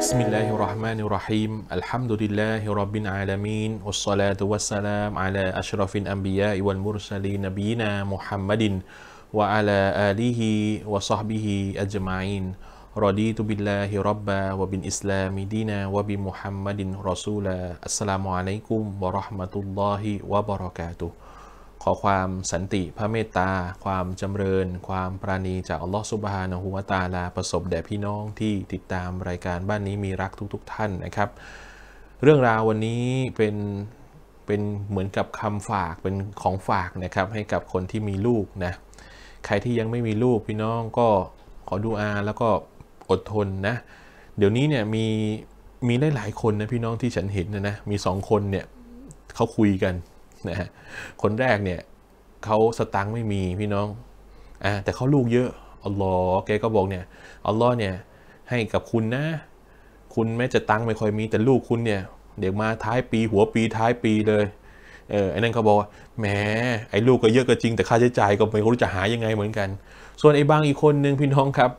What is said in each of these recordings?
بسم الله الرحمن الرحيم الحمد لله رب العالمين والصلاة والسلام على أشرف الأنبياء والمرسلين نبينا محمد وعلى آله وصحبه أجمعين رضيت بالله ربا وبالإسلام دينا وبمحمد رسولا السلام عليكم ورحمة الله وبركاته ขอความสันติพระเมตตาความจำเริญ ความปราณีจากอัลลอฮฺสุบฮานะฮุวาตาลาประสบแด่พี่น้องที่ติดตามรายการบ้านนี้มีรักทุก ๆท่านนะครับ เรื่องราววันนี้เป็นเป็นเหมือนกับคำฝากเป็นของฝากนะครับ ให้กับคนที่มีลูกนะใครที่ยังไม่มีลูกพี่น้องก็ขอดูอาแล้วก็อดทนนะเดี๋ยวนี้เนี่ยมีมีได้หลายคนนะพี่น้องที่ฉันเห็นนะนะ มีสองคนเนี่ยเขาคุยกันนะฮะคนแรกเนี่ยเขาสตังค์ไม่มีพี่น้องอ่าแต่เขาลูกเยอะอัลลอฮ์แกก็บอกเนี่ยอัลลอฮ์เนี่ยให้กับคุณนะ คุณแม้จะตังค์ไม่ค่อยมีแต่ลูกคุณเนี่ย เดี๋ยวมาท้ายปี หัวปีท้ายปีเลย เออไอ้นั่นเขาบอกว่าแหมไอ้ลูกก็เยอะก็จริงแต่ค่าใช้จ่ายก็ไม่รู้จะหายังไงเหมือนกัน ส่วนไอ้บางอีกคนหนึ่งพี่น้องครับ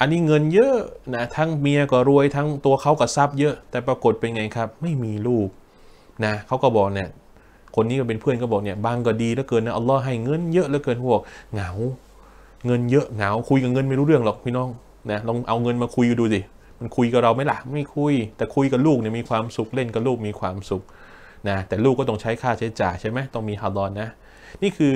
อันนี้เงินเยอะ นะทั้งเมียก็รวยทั้งตัวเขาก็ทรัพย์เยอะแต่ปรากฏเป็นไงครับ ไม่มีลูกนะเขาก็บอกเนี่ยคนนี้ก็เป็นเพื่อนก็บอกเนี่ยบางก็ดีเหลือเกินนะอัลลอฮ์ให้เงินเยอะเหลือเกินพวกเหงาเงินเยอะเหงาคุยกับเงินไม่รู้เรื่องหรอกพี่น้องนะลองเอาเงินมาคุยดูสิมันคุยกับเราไหมล่ะไม่คุย แต่คุยกับลูกเนี่ยมีความสุขเล่นกับลูกมีความสุขนะแต่ลูกก็ต้องใช้ค่าใช้จ่ายใช่ไหมต้องมีฮาลอนนะ นี่คือ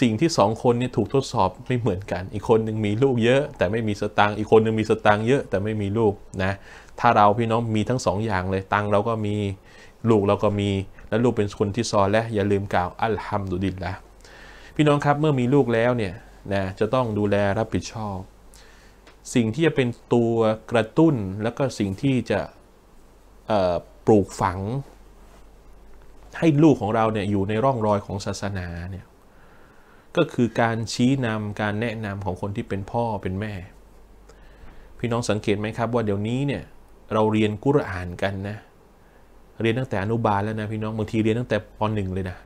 สิ่งที่สองคนนี่ถูกทดสอบไม่เหมือนกัน อีกคนหนึ่งมีลูกเยอะแต่ไม่มีสตางอีกคนหนึ่งมีสตางเยอะ แต่ไม่มีลูกนะถ้าเราพี่น้องมีทั้งสองอย่างเลยตังเราก็มีลูกเราก็มีและลูกเป็นคนที่ซอและอย่าลืมกล่าวอัลฮัมดุลิลละพี่น้องครับเมื่อมีลูกแล้วเนี่ยนะจะต้องดูแลรับผิดชอบ สิ่งที่จะเป็นตัวกระตุ้นแล้วก็สิ่งที่จะปลูกฝัง ให้ลูกของเราเนี่ย อยู่ในร่องรอยของศาสนาเนี่ย ก็คือการชี้นำการแนะนำของคนที่เป็นพ่อเป็นแม่ พี่น้องสังเกตไหมครับว่าเดี๋ยวนี้เนี่ยเราเรียนกุรอานกันนะเเรียนตั้งแต่อนุบาลแล้วนะพี่น้องบางทีเรียนตั้งแต่ป .1 เลยนะ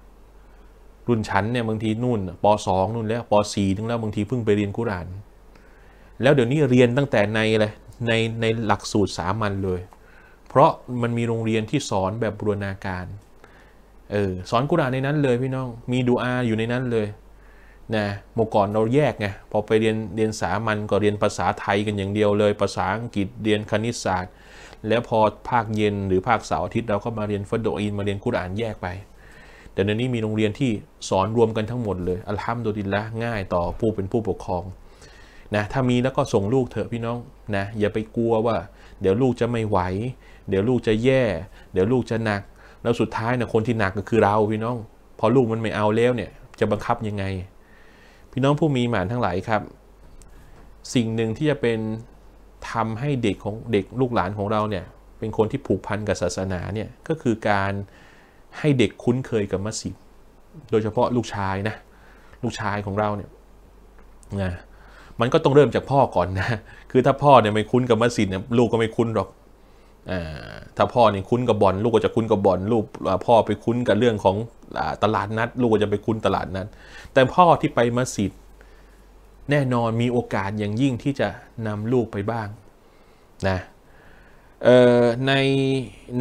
รุ่นชั้นเนี่ยบางทีนู่นป .2 นู่นแล้วป .4 ถึงแล้วบางทีเพิ่งไปเรียนกุรานแล้วเดี๋ยวนี้เรียนตั้งแต่ในอะไรในในหลักสูตรสามัญเลย เพราะมันมีโรงเรียนที่สอนแบบบูรณาการ เออสอนกุรานในนั้นเลยพี่น้องมีดูอา อยู่ในนั้นเลยนะเมื่อก่อนเราแยกไงพอไปเรียนเรียนสามัญก็เรียนภาษาไทยกันอย่างเดียวเลย ภาษาอังกฤษเรียนคณิตศาสตร์แล้วพอภาคเย็นหรือภาคเสาร์อาทิตย์เราก็มาเรียนฟัดโดอิน มาเรียนคุรอานแยกไปแต่ในนี้มีโรงเรียนที่สอนรวมกันทั้งหมดเลยอัลฮัมดุลิลละง่ายต่อผู้เป็นผู้ปกครองนะถ้ามีแล้วก็ส่งลูกเถอะพี่น้องนะอย่าไปกลัวว่า เดี๋ยวลูกจะไม่ไหว เดี๋ยวลูกจะแย่ เดี๋ยวลูกจะหนัก แล้วสุดท้ายนะคนที่หนักก็คือเราพี่น้อง พอลูกมันไม่เอาแล้วเนี่ยจะบังคับยังไง พี่น้องผู้มีหมานทั้งหลายครับ สิ่งหนึ่งที่จะเป็นทำให้เด็กของเด็กลูกหลานของเราเนี่ยเป็นคนที่ผูกพันกับศาสนาเนี่ยก็คือการให้เด็กคุ้นเคยกับมัสยิดโดยเฉพาะลูกชายนะลูกชายของเราเนี่ยนะมันก็ต้องเริ่มจากพ่อก่อนนะคือถ้าพ่อเนี่ยไม่คุ้นกับมัสยิดเนี่ยลูกก็ไม่คุ้นหรอกถ้าพ่อเนี่ยคุ้นกับบอลลูกก็จะคุ้นกับบอลลูกพ่อไปคุ้นกับเรื่องของตลาดนัดลูกก็จะไปคุ้นตลาดนัดแต่พ่อที่ไปมัสยิดแน่นอนมีโอกาสอย่างยิ่งที่จะนำลูกไปบ้างนะใน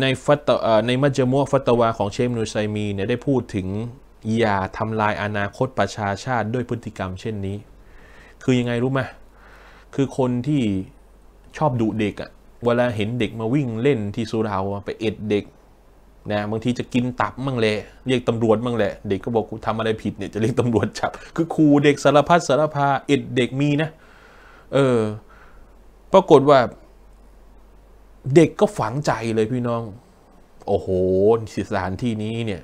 ในฟัตในมัจมวฟัตวาของเชมนูไซมีเนี่ยได้พูดถึงอย่าทำลายอนาคตประชาชาติด้วยพฤติกรรมเช่นนี้ คือยังไงรู้ไหมคือคนที่ชอบดุเด็กอะเวลาเห็นเด็กมาวิ่งเล่นที่สุราไปเอ็ดเด็ก นะ บางทีจะกินตับมั่งแหละเรียกตำรวจมั่งแหละเด็กก็บอกกูทำอะไรผิดเนี่ยจะเรียกตำรวจจับ คือครูเด็กสารพัดสารพาเอ็ดเด็กมีนะเออปรากฏว่าเด็กก็ฝังใจเลยพี่น้อง โอ้โหสถานที่นี้เนี่ย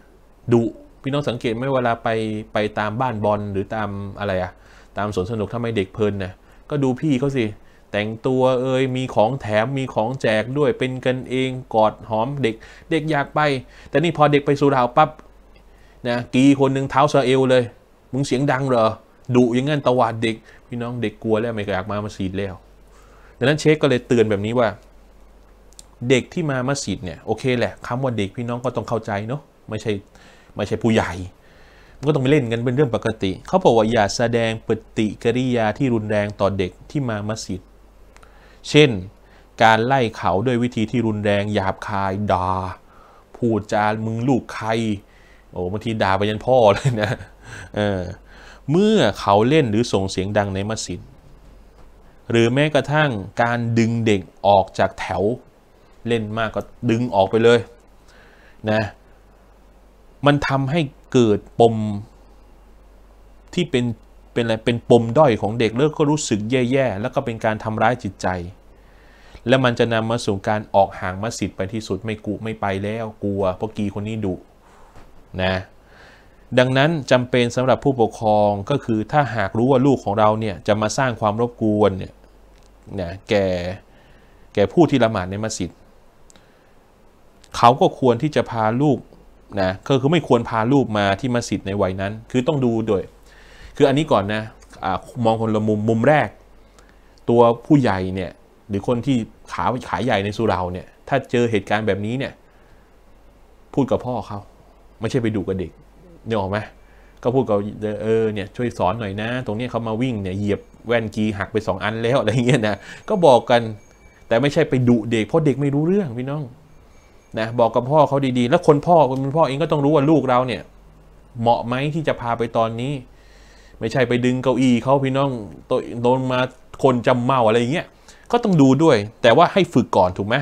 ดุพี่น้องสังเกตไหมเวลาไปไปตามบ้านบอลหรือตามอะไรอะ ตามสวนสนุกทำไมเด็กเพลินนะก็ดูพี่เขาสิ แต่งตัวเอ่ยมีของแถม มีของแจกด้วย เป็นกันเอง กอดหอมเด็ก เด็กอยากไป แต่นี่พอเด็กไปสุราปับ๊บนะ กีคนหนึ่งเท้าซาเอลเลย มึงเสียงดังเหรอ ดุอย่างงั้นตวาดเด็ก พี่น้องเด็กกลัวแล้วไม่อยากมามาสีดแล้ว ดังนั้นเชคก็เลยเตือนแบบนี้ว่าเด็กที่มามัสยิดเนี่ยโอเคแหละคาว่าเด็กพี่น้องก็ต้องเข้าใจเนาะไม่ใช่ไม่ใช่ผู้ใหญ่มันก็ต้องไปเล่นกันเป็นเรื่องปกติเขาบอกว่าอย่าแสดงปฏิกิริยาที่รุนแรงต่อเด็กที่มามัสยิดเช่นการไล่เขาด้วยวิธีที่รุนแรงหยาบคายด่าพูดจามึงลูกใครโอ้บางทีด่าไปยันพ่อเลยนะเออเมื่อเขาเล่นหรือส่งเสียงดังในมัสยิดหรือแม้กระทั่งการดึงเด็กออกจากแถวเล่นมากก็ดึงออกไปเลยนะ มันทำให้เกิดปมที่เป็น เป็นอะไรเป็นปมด้อยของเด็กแล้วก็รู้สึกแย่ ๆ แล้วก็เป็นการทำร้ายจิตใจ และมันจะนำมาสู่การออกห่างมัสยิดไปที่สุดไม่กูไม่ไปแล้ว กลัวเพราะกีคนนี้ดุนะดังนั้นจำเป็นสำหรับผู้ปกครองก็คือถ้าหากรู้ว่าลูกของเราเนี่ย จะมาสร้างความรบกวนเนี่ยนะแก่แก่ผู้ที่ละหมาดในมัสยิดเขาก็ควรที่จะพาลูกนะก็คือไม่ควรพาลูกมาที่มัสยิดในวัยนั้น คือต้องดูด้วย คืออันนี้ก่อนนะอะมองคนละมุมมุมแรก ตัวผู้ใหญ่เนี่ยหรือคนที่ขาขายใหญ่ในสุราเนี่ย ถ้าเจอเหตุการณ์แบบนี้เนี่ยพูดกับพ่อเขา ไม่ใช่ไปดูกับเด็กเนี่ยออกไหมก็พูดกับเออเนี่ยช่วยสอนหน่อยนะ ตรงนี้เขามาวิ่งเนี่ยเหยียบแว่นกีหักไปสองอันแล้วอะไรเงี้ยนะก็บอกกันแต่ไม่ใช่ไปดุเด็กเพราะเด็กไม่รู้เรื่องพี่น้องนะบอกกับพ่อเขาดีๆ แล้วคนพ่อคุณพ่อเองก็ต้องรู้ว่าลูกเราเนี่ยเหมาะไหมที่จะพาไปตอนนี้ ไม่ใช่ไปดึงเก้าอี้เขาพี่น้องโดนมาคนจำเมาอะไรอย่างเงี้ยก็ต้องดูด้วยแต่ว่าให้ฝึกก่อนถูกไหม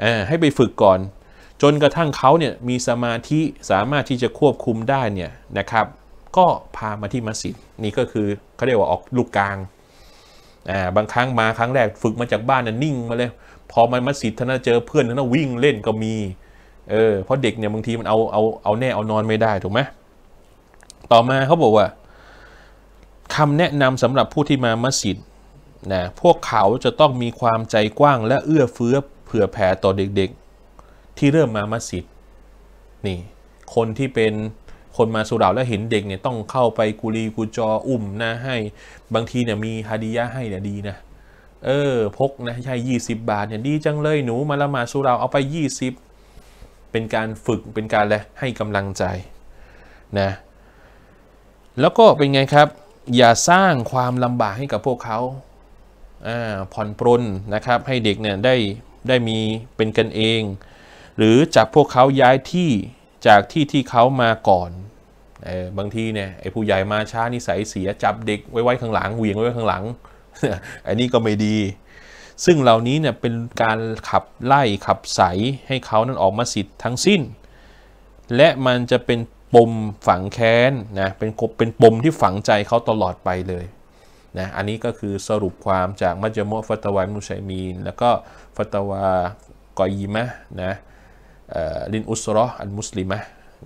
เออให้ไปฝึกก่อน จนกระทั่งเขาเนี่ยมีสมาธิสามารถที่จะควบคุมได้เนี่ยนะครับ ก็พามาที่มัสยิดนี่ก็คือเขาเรียกว่าออกลูกกลางอ่าบางครั้งมาครั้งแรก ฝึกมาจากบ้านน่ะนิ่ง มาเลย พอมามัสยิดท่านเจอเพื่อนท่านวิ่งเล่นก็มี เออเพราะเด็กเนี่ยบางทีมันเอาเอาเอาแน่เอานอนไม่ได้ถูกไหมต่อมาเขาบอกว่า คำแนะนำสำหรับผู้ที่มามัสยิดนะพวกเขาจะต้องมีความใจกว้างและเอื้อเฟื้อเผื่อแผ่ต่อเด็กๆ ที่เริ่มมามัสยิดนี่ คนที่เป็นคนมาสุราแล้วเห็นเด็กเนี่ยต้องเข้าไปกุลีกุจออุ่มนะให้บางทีเนี่ยมีฮาดิยะให้เนี่ยดีนะ เออพกนะใช่ยี่สิบบาทเนี่ยดีจังเลยหนูมาละหมาดสุราเอาไปยี่สิบเป็นการฝึกเป็นการอะไรให้กำลังใจนะแล้วก็เป็นไงครับ อย่าสร้างความลำบากให้กับพวกเขาผ่อนปรนนะครับให้เด็กเนี่ยได้ ได้มีเป็นกันเอง หรือจับพวกเขาย้ายที่จากที่ที่เขามาก่อนออบางทีเนี่ยไอ้ผู้ใหญ่มาช้านิสัยเสียจับเด็กไว้ไว้ข้างหลังเวี่ยงไว้ข้างหลังอันนี้ก็ไม่ดี ซึ่งเหล่านี้เนี่ยเป็นการขับไล่ขับใสให้เขานั้นออกมาสิทธิ์ทั้งสิ้น และมันจะเป็นปมฝังแค้นนะเป็นกบเป็นปมที่ฝังใจเขาตลอดไปเลยนะอันนี้ก็คือสรุปความจากมัจมุฟัตวามุชัยมีน แล้วก็ฟัตวากอยีมะนะลินอุสรออันมุสลิมะ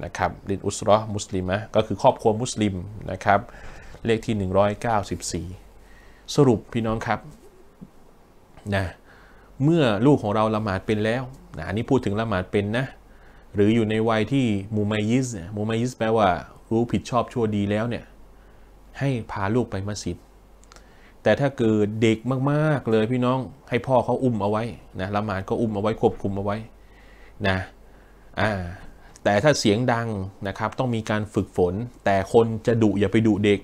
นะครับ ลินอุสรอมุสลิมะก็คือครอบครัวมุสลิมนะครับ เลขที่ 194 สรุปพี่น้องครับนะเมื่อลูกของเราละหมาดเป็นแล้วนะอันนี้พูดถึงละหมาดเป็นนะ หรืออยู่ในวัยที่มูมายิสมูมายิสแปลว่ารู้ผิดชอบชั่วดีแล้วเนี่ย ให้พาลูกไปมัสยิดแต่ถ้าเกิดเด็กมากๆเลยพี่น้องให้พ่อเขาอุ้มเอาไว้นะละหมาดก็อุ้มเอาไว้ควบคุมเอาไว้ นะอ่าแต่ถ้าเสียงดังนะครับต้องมีการฝึกฝน แต่คนจะดุอย่าไปดุเด็ก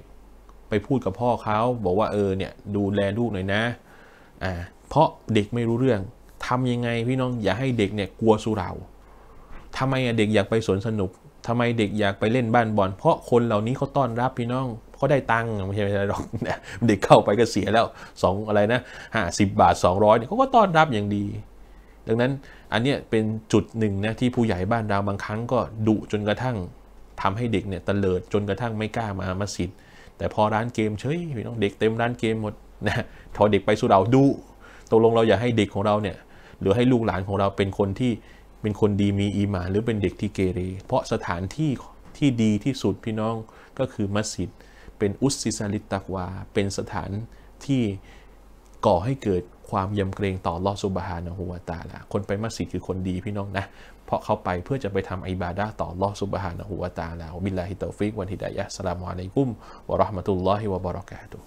ไปพูดกับพ่อเขาบอกว่าเออเนี่ยดูแลลูกหน่อยนะอ่าเพราะเด็กไม่รู้เรื่องทำยังไงพี่น้องอย่าให้เด็กเนี่ยกลัวสุราทำไมเด็กอยากไปสวนสนุกทำไมเด็กอยากไปเล่นบ้านบอลเพราะคนเหล่านี้เขาต้อนรับพี่น้องเขาได้ตังค์ไม่ใช่ไม่ใช่หรอกเด็กเข้าไปก็เสียแล้วสองอะไรนะห้าสิบบาทสองร้อยเนี่ยเขาก็ต้อนรับอย่างดีดังนั้นอันนี้เป็นจุดหนึ่งนะที่ผู้ใหญ่บ้านเราบางครั้งก็ดุจนกระทั่งทำให้เด็กเนี่ยตะเลิดจนกระทั่งไม่กล้ามามาสธิ์แต่พอร้านเกมเฉยพี่น้องเด็กเต็มร้านเกมหมดนะพอเด็กไปสู่เราดุตกลงเราอย่าให้เด็กของเราเนี่ยหรือให้ลูกหลานของเราเป็นคนที่เป็นคนดีมีอีหมาหรือเป็นเด็กที่เกเรเพราะสถานที่ ที่ดีที่สุดพี่น้องก็คือมัสยิดเป็นอุสซิซาลิตตะวา เป็นสถานที่ก่อให้เกิดความยำเกรงต่อลอสุบฮานะฮูวาตาละ คนไปมัสยิดคือคนดีพี่น้องนะ เพราะเขาไปเพื่อจะไปทำอิบาดาต่อลอสุบฮานะฮูวาตาละบิลลาฮิตอฟิกวันฮิดายะ สลามุอะลัยกุม วะราะห์มะตุลลอฮิ วะบะเราะกาตุ